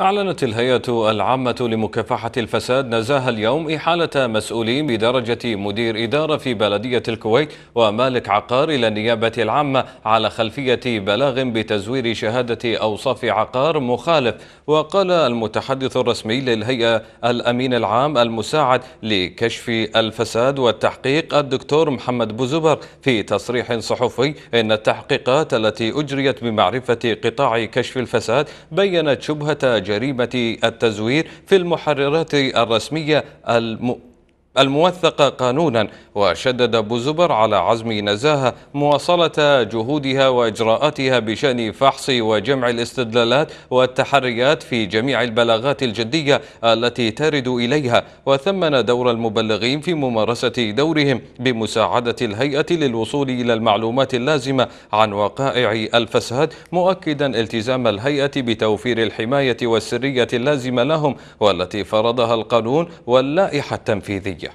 أعلنت الهيئة العامة لمكافحة الفساد نزاها اليوم إحالة مسؤولين بدرجة مدير إدارة في بلدية الكويت ومالك عقار إلى النيابة العامة على خلفية بلاغ بتزوير شهادة أوصاف عقار مخالف وقال المتحدث الرسمي للهيئة الأمين العام المساعد لكشف الفساد والتحقيق الدكتور محمد بوزبر في تصريح صحفي إن التحقيقات التي أجريت بمعرفة قطاع كشف الفساد بيّنت شبهة جريمة التزوير في المحررات الرسمية المؤكدة الموثقة قانونا وشدد بوزبر على عزم نزاهة مواصلة جهودها وإجراءاتها بشأن فحص وجمع الاستدلالات والتحريات في جميع البلاغات الجدية التي ترد إليها وثمن دور المبلغين في ممارسة دورهم بمساعدة الهيئة للوصول إلى المعلومات اللازمة عن وقائع الفساد مؤكدا التزام الهيئة بتوفير الحماية والسرية اللازمة لهم والتي فرضها القانون واللائحة التنفيذية